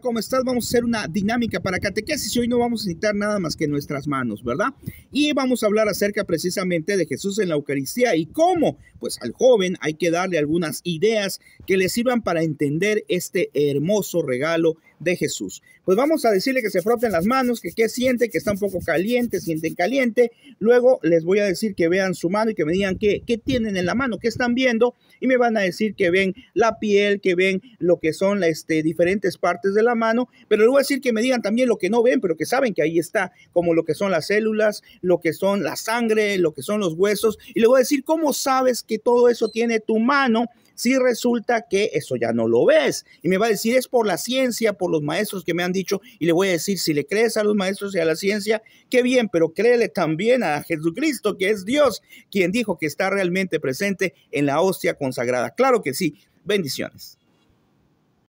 ¿cómo estás? Vamos a hacer una dinámica para catequesis y hoy no vamos a necesitar nada más que nuestras manos, ¿verdad? Y vamos a hablar acerca precisamente de Jesús en la Eucaristía y cómo, pues al joven hay que darle algunas ideas que le sirvan para entender este hermoso regalo de Jesús. Pues vamos a decirle que se froten las manos, que qué siente, que está un poco caliente, sienten caliente. Luego les voy a decir que vean su mano y que me digan qué, qué tienen en la mano, qué están viendo. Y me van a decir que ven la piel, que ven lo que son las este, diferentes partes de la mano. Pero luego voy a decir que me digan también lo que no ven, pero que saben que ahí está, como lo que son las células, lo que son la sangre, lo que son los huesos. Y les voy a decir cómo sabes que todo eso tiene tu mano si resulta que eso ya no lo ves. Y me va a decir es por la ciencia, por los maestros que me han dicho y le voy a decir, si le crees a los maestros y a la ciencia, qué bien, pero créele también a Jesucristo, que es Dios, quien dijo que está realmente presente en la hostia consagrada. Claro que sí. Bendiciones.